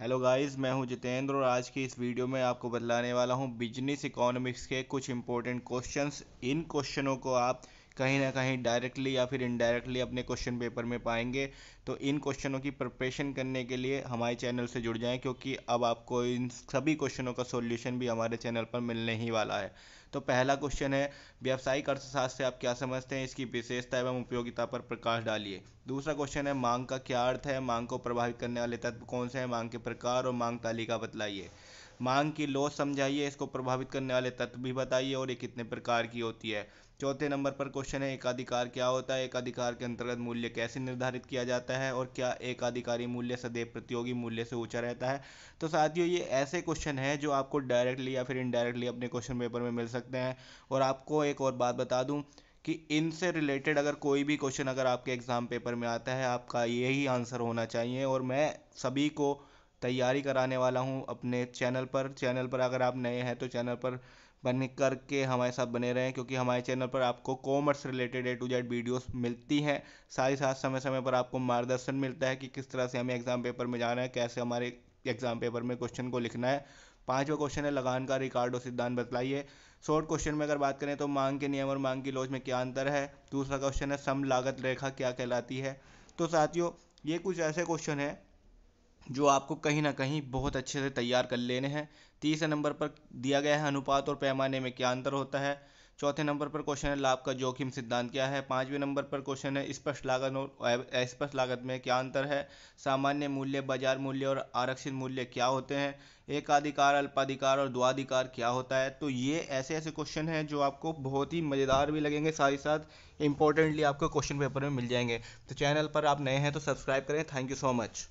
hello guys मैं हूं जितेंद्र और आज की इस वीडियो में आपको बतलाने वाला हूं बिजनेस इकोनॉमिक्स के कुछ इंपॉर्टेंट क्वेश्चंस इन क्वेश्चनों को आप कहीं ना कहीं डायरेक्टली या फिर इनडायरेक्टली अपने क्वेश्चन पेपर में पाएंगे तो इन क्वेश्चनों की प्रिपरेशन करने के लिए हमारे चैनल से जुड़ जाएं क्योंकि अब आपको इन सभी क्वेश्चनों का सॉल्यूशन भी हमारे चैनल पर मिलने ही वाला है तो पहला क्वेश्चन है व्यावसायिक अर्थशास्त्र से आप क्या समझते हैं इसकी विशेषता एवं उपयोगिता पर प्रकाश डालिए दूसरा क्वेश्चन है मांग का क्या अर्थ है मांग को प्रभावित करने वाले तत्व कौन से हैं मांग के प्रकार और मांग तालिका बतलाइए मांग की लो समझाइए इसको प्रभावित करने वाले तत्व भी बताइए और ये कितने प्रकार की होती है चौथे नंबर पर क्वेश्चन है एकाधिकार क्या होता है एकाधिकार के अंतर्गत मूल्य कैसे निर्धारित किया जाता है और क्या एकाधिकारी मूल्य सदैव प्रतियोगी मूल्य से ऊंचा रहता है तो साथियों ये ऐसे क्वेश्चन है जो आपको डायरेक्टली या फिर इनडायरेक्टली अपने क्वेश्चन पेपर में मिल सकते हैं और आपको एक और बात बता दूँ कि इनसे रिलेटेड अगर कोई भी क्वेश्चन अगर आपके एग्ज़ाम पेपर में आता है आपका यही आंसर होना चाहिए और मैं सभी को तैयारी कराने वाला हूँ अपने चैनल पर चैनल पर अगर आप नए हैं तो चैनल पर बने करके हमारे साथ बने रहें क्योंकि हमारे चैनल पर आपको commerce related A to Z videos मिलती हैं साथ ही साथ समय समय पर आपको मार्गदर्शन मिलता है कि किस तरह से हमें एग्ज़ाम पेपर में जाना है कैसे हमारे एग्ज़ाम पेपर में क्वेश्चन को लिखना है पांचवा क्वेश्चन है लगान का रिकार्डो सिद्धांत बतलाइए शॉर्ट क्वेश्चन में अगर बात करें तो मांग के नियम और मांग की लोज में क्या अंतर है दूसरा क्वेश्चन है सम लागत रेखा क्या कहलाती है तो साथियों ये कुछ ऐसे क्वेश्चन हैं जो आपको कहीं ना कहीं बहुत अच्छे से तैयार कर लेने हैं तीसरे नंबर पर दिया गया है अनुपात और पैमाने में क्या अंतर होता है चौथे नंबर पर क्वेश्चन है लाभ का जोखिम सिद्धांत क्या है पांचवें नंबर पर क्वेश्चन है स्पष्ट लागत और अस्पष्ट लागत में क्या अंतर है सामान्य मूल्य बाजार मूल्य और आरक्षित मूल्य क्या होते हैं एकाधिकार अल्पाधिकार और द्वाधिकार क्या होता है तो ये ऐसे ऐसे क्वेश्चन हैं जो आपको बहुत ही मज़ेदार भी लगेंगे साथ ही साथ इंपॉर्टेंटली आपको क्वेश्चन पेपर में मिल जाएंगे तो चैनल पर आप नए हैं तो सब्सक्राइब करें थैंक यू सो मच